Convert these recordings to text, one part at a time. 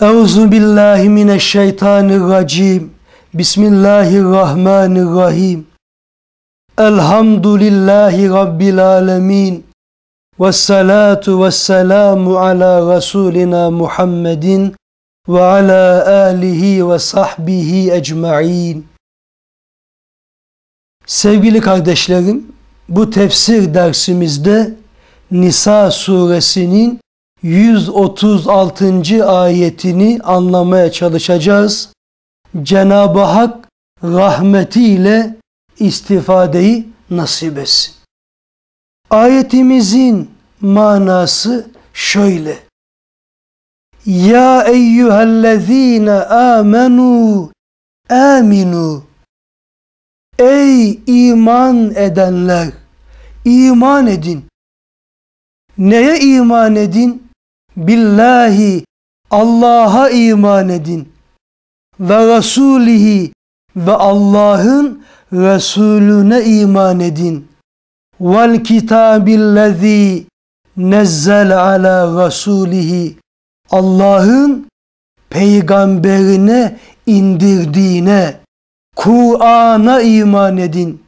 Euzu billahi mineşşeytanirracim. Bismillahirrahmanirrahim. Elhamdülillahi rabbil alamin. Ves salatu ves selamu ala rasulina Muhammedin ve ala alihi ve sahbihi ecmaîn. Sevgili kardeşlerim, bu tefsir dersimizde Nisa suresinin 136. ayetini anlamaya çalışacağız. Cenab-ı Hak rahmetiyle istifadeyi nasip etsin. Ayetimizin manası şöyle. Ya eyyühellezine amenu aminu Ey iman edenler! iman edin. Neye iman edin? billahi Allah'a iman edin ve Resulihi ve Allah'ın Resulüne iman edin. Vel kitabillezî nezzel ala Resulihi Allah'ın peygamberine indirdiğine Kur'an'a iman edin.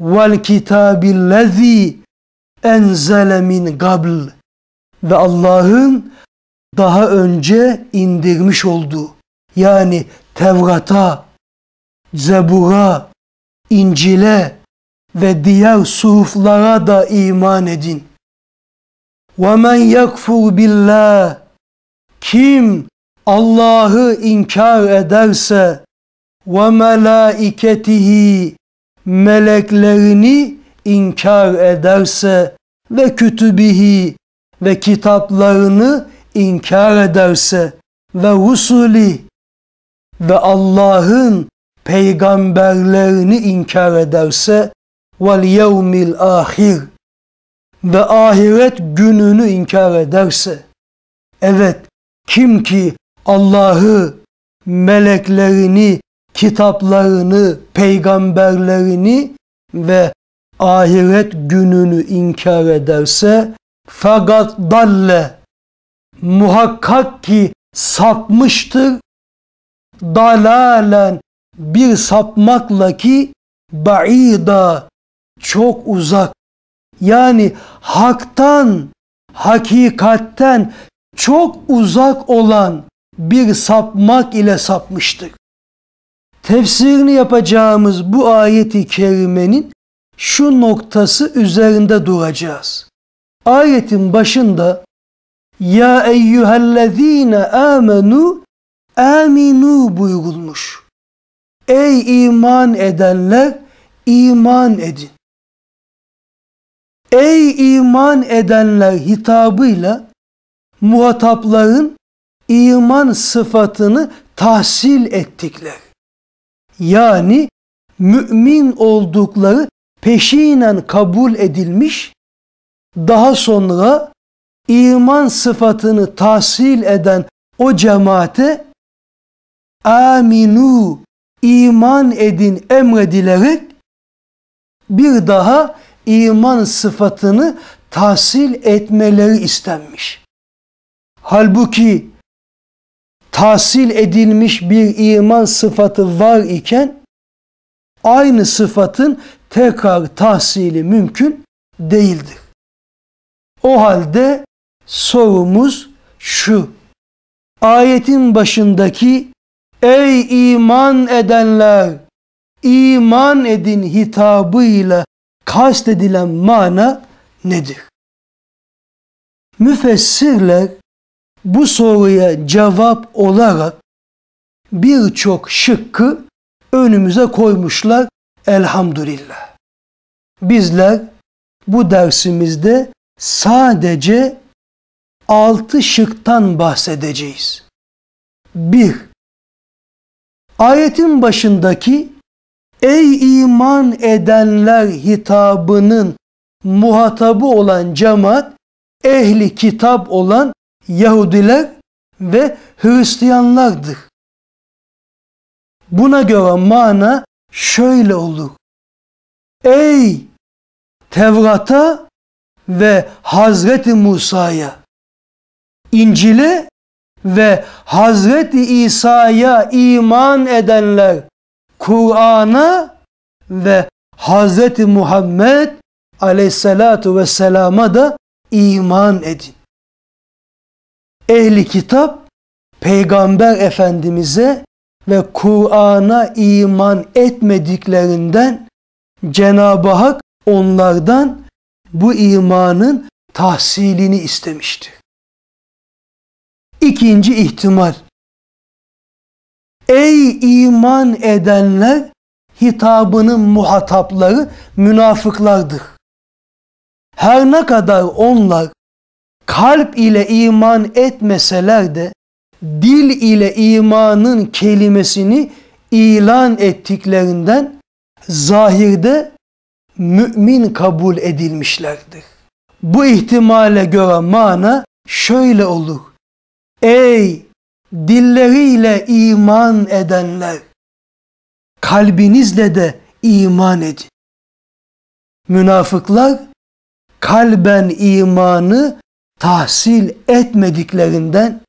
Vel kitabillezî enzele min qabl ve Allah'ın daha önce indirmiş olduğu yani Tevrat'a, Zebur'a, İncil'e ve diğer suhuflara da iman edin. وَمَنْ يَكْفُرْ بِاللّٰهِ Kim Allah'ı inkar ederse ve melaiketihi meleklerini inkar ederse ve kütübihi ve kitaplarını inkar ederse ve husuli ve Allah'ın peygamberlerini inkar ederse vel yevmil ahir ve ahiret gününü inkar ederse evet kim ki Allah'ı meleklerini kitaplarını peygamberlerini ve ahiret gününü inkar ederse fakat dalle muhakkak ki sapmıştır. Dalalen bir sapmakla ki ba'ida çok uzak. Yani haktan, hakikatten çok uzak olan bir sapmak ile sapmıştır. Tefsirini yapacağımız bu ayeti kerimenin şu noktası üzerinde duracağız ayetin başında ya eyyühellezine amenu aminu buyurulmuş. Ey iman edenler iman edin. Ey iman edenler hitabıyla muhatapların iman sıfatını tahsil ettikler. Yani mümin oldukları peşinen kabul edilmiş daha sonra iman sıfatını tahsil eden o cemaate aminu iman edin emredilerek bir daha iman sıfatını tahsil etmeleri istenmiş. Halbuki tahsil edilmiş bir iman sıfatı var iken aynı sıfatın tekrar tahsili mümkün değildir. O halde sorumuz şu. Ayetin başındaki ey iman edenler iman edin hitabıyla kastedilen mana nedir? Müfessirler bu soruya cevap olarak birçok şıkkı önümüze koymuşlar elhamdülillah. Bizler bu dersimizde sadece altı şıktan bahsedeceğiz. Bir, ayetin başındaki ey iman edenler hitabının muhatabı olan cemaat, ehli kitap olan Yahudiler ve Hristiyanlardır. Buna göre mana şöyle olur. Ey Tevrat'a ve Hazreti Musa'ya, İncil'e ve Hazreti İsa'ya iman edenler Kur'an'a ve Hazreti Muhammed aleyhisselatu vesselama da iman edin. Ehli kitap Peygamber Efendimiz'e ve Kur'an'a iman etmediklerinden Cenab-ı Hak onlardan bu imanın tahsilini istemişti. İkinci ihtimal. Ey iman edenler hitabının muhatapları münafıklardı. Her ne kadar onlar kalp ile iman etmeseler de dil ile imanın kelimesini ilan ettiklerinden zahirde mümin kabul edilmişlerdir. Bu ihtimale göre mana şöyle olur. Ey dilleriyle iman edenler, kalbinizle de iman edin. Münafıklar kalben imanı tahsil etmediklerinden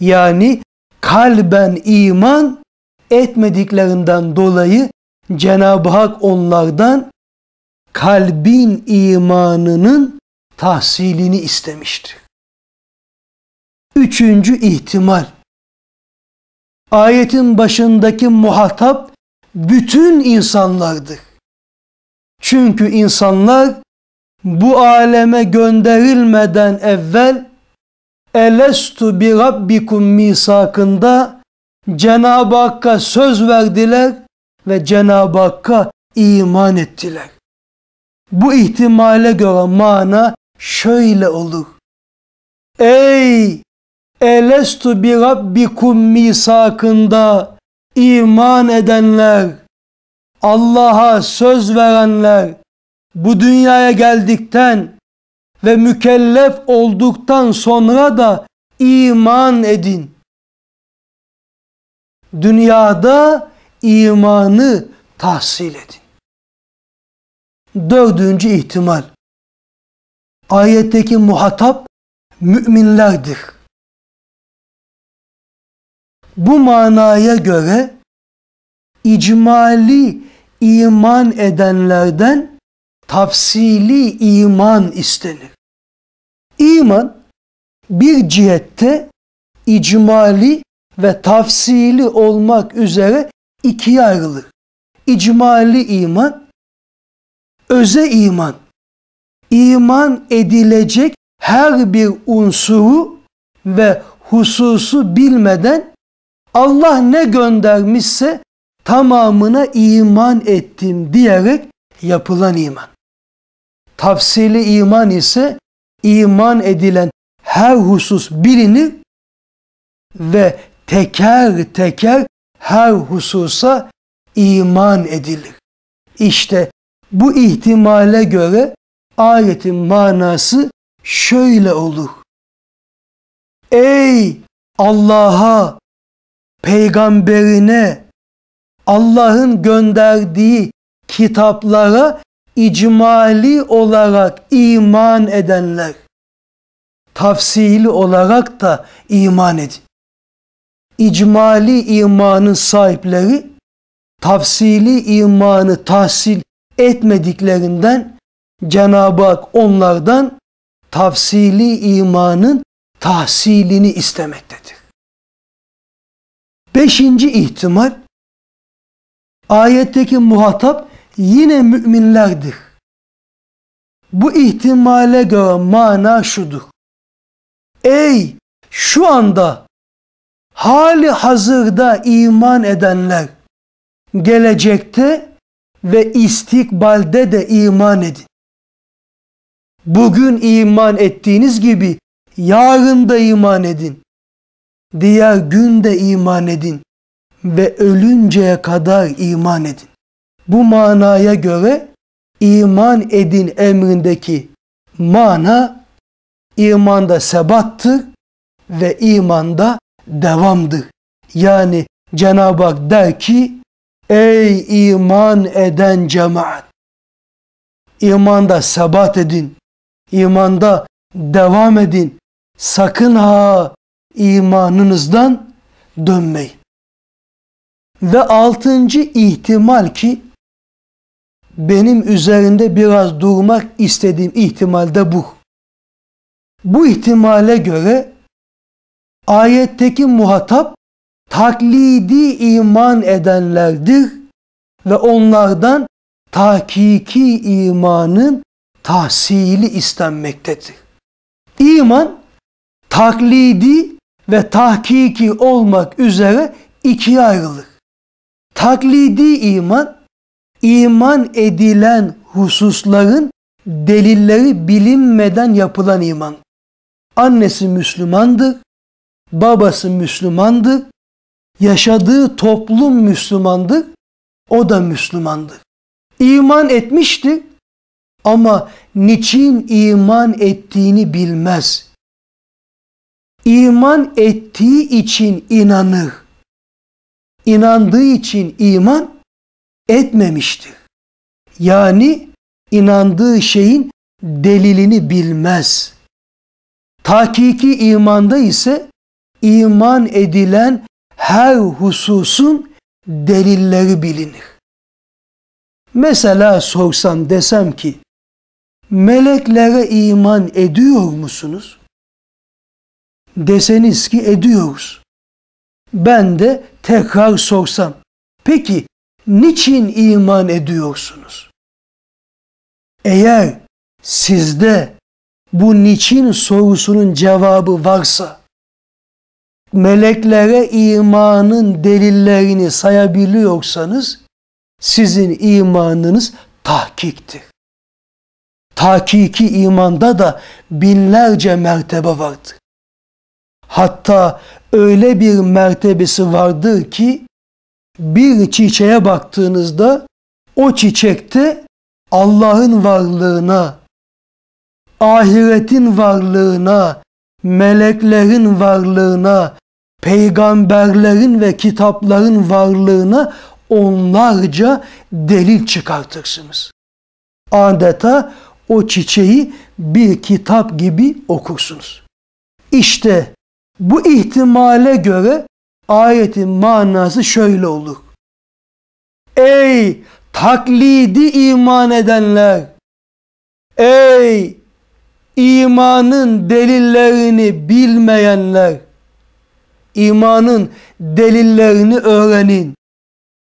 yani kalben iman etmediklerinden dolayı Cenab-ı Hak onlardan kalbin imanının tahsilini istemiştir. Üçüncü ihtimal. Ayetin başındaki muhatap bütün insanlardı. Çünkü insanlar bu aleme gönderilmeden evvel Elestu bi rabbikum misakında Cenab-ı Hakk'a söz verdiler ve Cenab-ı Hakk'a iman ettiler. Bu ihtimale göre mana şöyle olur. Ey elestu bi rabbikum misakında iman edenler, Allah'a söz verenler, bu dünyaya geldikten ve mükellef olduktan sonra da iman edin. Dünyada imanı tahsil edin. Dördüncü ihtimal. Ayetteki muhatap müminlerdir. Bu manaya göre icmali iman edenlerden tafsili iman istenir. İman bir cihette icmali ve tafsili olmak üzere ikiye ayrılır. İcmali iman öze iman. İman edilecek her bir unsuru ve hususu bilmeden Allah ne göndermişse tamamına iman ettim diyerek yapılan iman. Tafsili iman ise iman edilen her husus bilinir ve teker teker her hususa iman edilir. İşte bu ihtimale göre ayetin manası şöyle olur. Ey Allah'a, peygamberine, Allah'ın gönderdiği kitaplara icmali olarak iman edenler, tafsili olarak da iman edin. İcmali imanın sahipleri, tafsili imanı tahsil etmediklerinden Cenab-ı Hak onlardan tafsili imanın tahsilini istemektedir. Beşinci ihtimal, ayetteki muhatap yine müminlerdir. Bu ihtimale göre mana şudur. Ey şu anda hali hazırda iman edenler gelecekte ve istikbalde de iman edin. Bugün iman ettiğiniz gibi yarın da iman edin. Diğer gün de iman edin ve ölünceye kadar iman edin. Bu manaya göre iman edin emrindeki mana imanda sebattır ve imanda devamdır. Yani Cenab-ı Hak der ki Ey iman eden cemaat! İmanda sebat edin. İmanda devam edin. Sakın ha imanınızdan dönmeyin. Ve altıncı ihtimal ki benim üzerinde biraz durmak istediğim ihtimal de bu. Bu ihtimale göre ayetteki muhatap taklidi iman edenlerdir ve onlardan takiki imanın tahsili istenmektedir. İman taklidi ve tahkiki olmak üzere ikiye ayrılır. Taklidi iman, iman edilen hususların delilleri bilinmeden yapılan iman. Annesi Müslümandır, babası Müslümandır, Yaşadığı toplum Müslümandı, o da Müslümandı. İman etmişti ama niçin iman ettiğini bilmez. İman ettiği için inanır. İnandığı için iman etmemiştir. Yani inandığı şeyin delilini bilmez. Takiki imanda ise iman edilen her hususun delilleri bilinir. Mesela sorsam desem ki meleklere iman ediyor musunuz? Deseniz ki ediyoruz. Ben de tekrar sorsam peki niçin iman ediyorsunuz? Eğer sizde bu niçin sorusunun cevabı varsa meleklere imanın delillerini sayabiliyorsanız sizin imanınız tahkiktir. Tahkiki imanda da binlerce mertebe vardır. Hatta öyle bir mertebesi vardır ki bir çiçeğe baktığınızda o çiçekte Allah'ın varlığına, ahiretin varlığına, meleklerin varlığına, peygamberlerin ve kitapların varlığına onlarca delil çıkartırsınız. Adeta o çiçeği bir kitap gibi okursunuz. İşte bu ihtimale göre ayetin manası şöyle olur. Ey taklidi iman edenler! Ey imanın delillerini bilmeyenler! imanın delillerini öğrenin.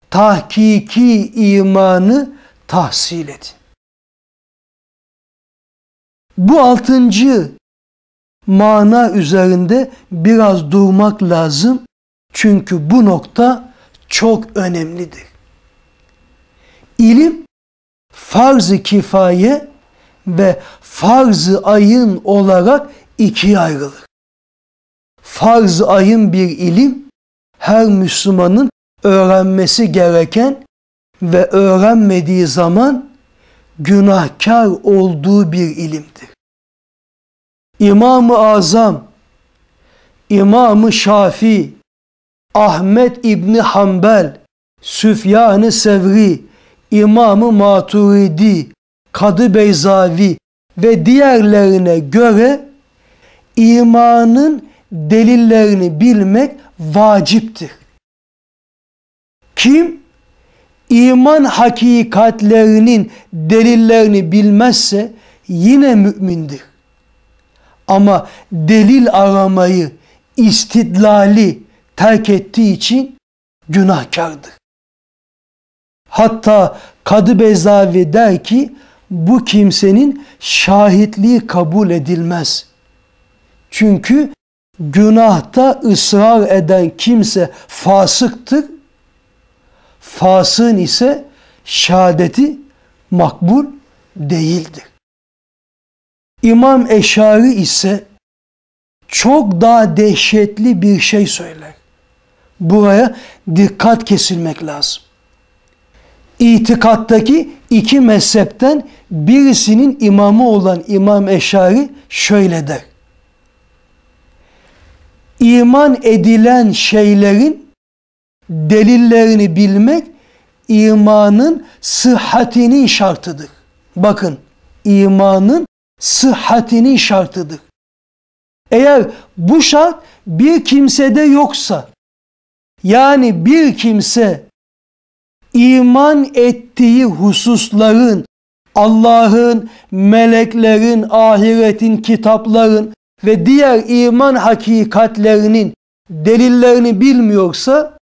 Tahkiki imanı tahsil edin. Bu altıncı mana üzerinde biraz durmak lazım. Çünkü bu nokta çok önemlidir. İlim farz-ı kifaye ve farz-ı ayın olarak ikiye ayrılır farz ayın bir ilim her Müslümanın öğrenmesi gereken ve öğrenmediği zaman günahkar olduğu bir ilimdir. İmam-ı Azam, İmam-ı Şafi, Ahmet İbni Hanbel, Süfyan-ı Sevri, İmam-ı Maturidi, Kadı Beyzavi ve diğerlerine göre imanın delillerini bilmek vaciptir. Kim iman hakikatlerinin delillerini bilmezse yine mümindir. Ama delil aramayı, istidlali terk ettiği için günahkardır. Hatta Kadı Bezavi der ki bu kimsenin şahitliği kabul edilmez. Çünkü Günahta ısrar eden kimse fasıktır. Fasığın ise şehadeti makbul değildir. İmam Eşari ise çok daha dehşetli bir şey söyler. Buraya dikkat kesilmek lazım. İtikattaki iki mezhepten birisinin imamı olan İmam Eşari şöyle der iman edilen şeylerin delillerini bilmek imanın sıhhatinin şartıdır. Bakın imanın sıhhatinin şartıdır. Eğer bu şart bir kimsede yoksa yani bir kimse iman ettiği hususların Allah'ın, meleklerin, ahiretin, kitapların ve diğer iman hakikatlerinin delillerini bilmiyorsa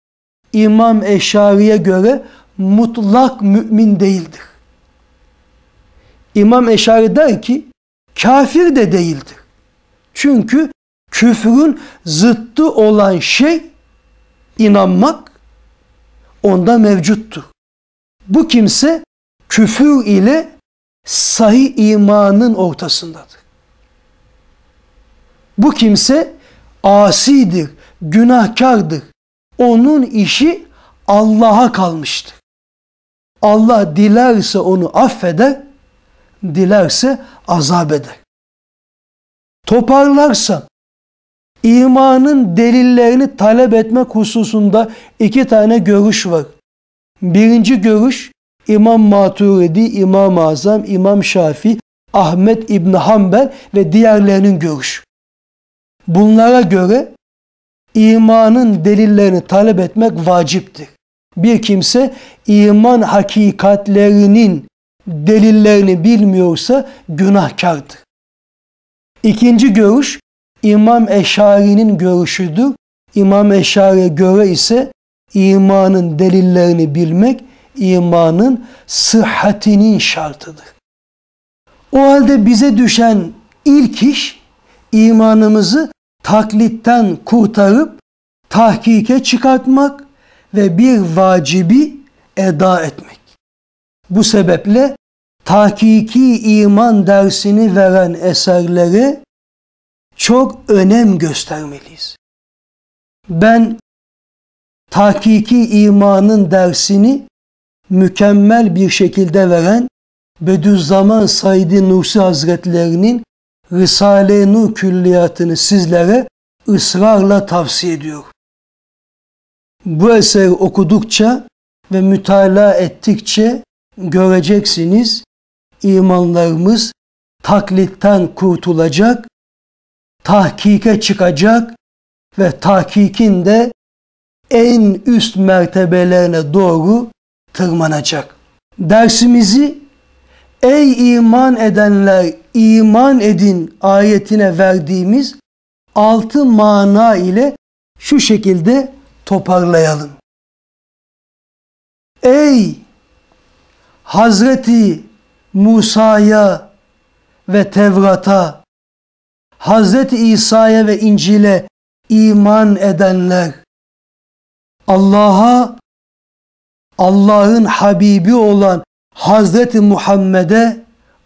İmam Eşari'ye göre mutlak mümin değildir. İmam Eşari der ki kafir de değildir. Çünkü küfrün zıttı olan şey inanmak onda mevcuttur. Bu kimse küfür ile sahih imanın ortasındadır. Bu kimse asidir, günahkardır. Onun işi Allah'a kalmıştır. Allah dilerse onu affeder, dilerse azap eder. Toparlarsa imanın delillerini talep etmek hususunda iki tane görüş var. Birinci görüş, İmam Maturidi, İmam Azam, İmam Şafi, Ahmet İbni Hanbel ve diğerlerinin görüşü. Bunlara göre imanın delillerini talep etmek vaciptir. Bir kimse iman hakikatlerinin delillerini bilmiyorsa günahkardır. İkinci görüş İmam Eşari'nin görüşüdür. İmam Eşari'ye göre ise imanın delillerini bilmek imanın sıhhatinin şartıdır. O halde bize düşen ilk iş imanımızı taklitten kurtarıp tahkike çıkartmak ve bir vacibi eda etmek. Bu sebeple tahkiki iman dersini veren eserlere çok önem göstermeliyiz. Ben tahkiki imanın dersini mükemmel bir şekilde veren Bediüzzaman Said Nursi Hazretlerinin Risale-i Nur külliyatını sizlere ısrarla tavsiye ediyor. Bu eseri okudukça ve mütala ettikçe göreceksiniz imanlarımız taklitten kurtulacak, tahkike çıkacak ve tahkikin de en üst mertebelerine doğru tırmanacak. Dersimizi Ey iman edenler iman edin ayetine verdiğimiz altı mana ile şu şekilde toparlayalım. Ey Hazreti Musa'ya ve Tevrat'a, Hazreti İsa'ya ve İncil'e iman edenler, Allah'a, Allah'ın Habibi olan Hazreti Muhammed'e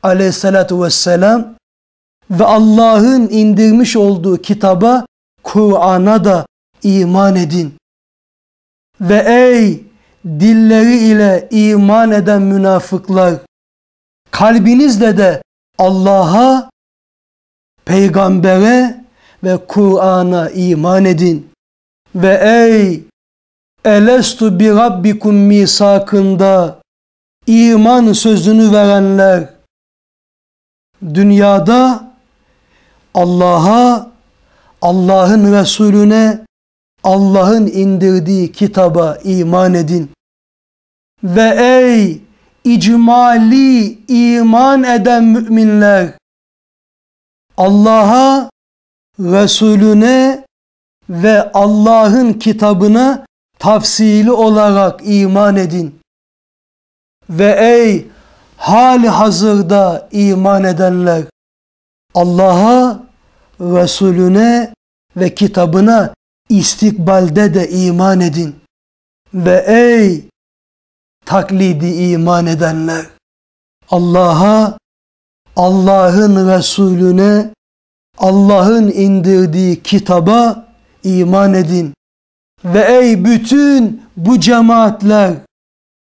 aleyhissalatu vesselam ve Allah'ın indirmiş olduğu kitaba Kur'an'a da iman edin. Ve ey dilleri ile iman eden münafıklar kalbinizle de Allah'a, peygambere ve Kur'an'a iman edin. Ve ey elestu bi rabbikum misakında iman sözünü verenler dünyada Allah'a, Allah'ın Resulüne, Allah'ın indirdiği kitaba iman edin. Ve ey icmali iman eden müminler, Allah'a, Resulüne ve Allah'ın kitabına tafsili olarak iman edin. Ve ey hali hazırda iman edenler Allah'a, Resulüne ve kitabına istikbalde de iman edin. Ve ey taklidi iman edenler Allah'a, Allah'ın Resulüne, Allah'ın indirdiği kitaba iman edin. Ve ey bütün bu cemaatler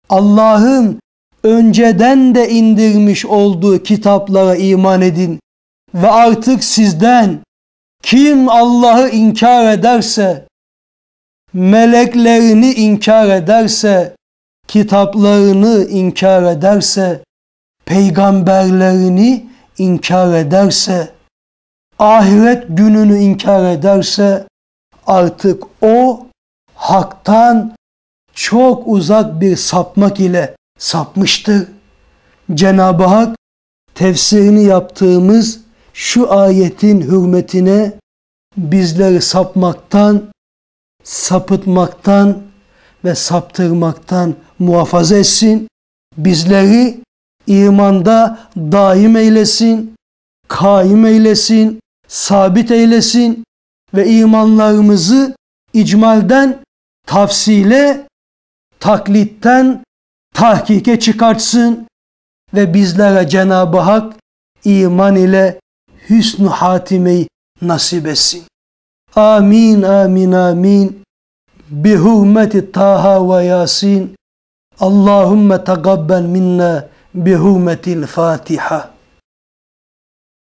Allah'ın önceden de indirmiş olduğu kitaplara iman edin ve artık sizden kim Allah'ı inkar ederse, meleklerini inkar ederse, kitaplarını inkar ederse, peygamberlerini inkar ederse, ahiret gününü inkar ederse artık o haktan çok uzak bir sapmak ile sapmıştır. Cenab-ı Hak tefsirini yaptığımız şu ayetin hürmetine bizleri sapmaktan, sapıtmaktan ve saptırmaktan muhafaza etsin. Bizleri imanda daim eylesin, kaim eylesin, sabit eylesin ve imanlarımızı icmalden tafsile taklitten tahkike çıkartsın ve bizlere Cenab-ı Hak iman ile hüsnü hatimeyi nasip etsin. Amin, amin, amin. Bi hurmeti Taha ve Yasin. Allahümme tegabbel minna bi hurmetil Fatiha.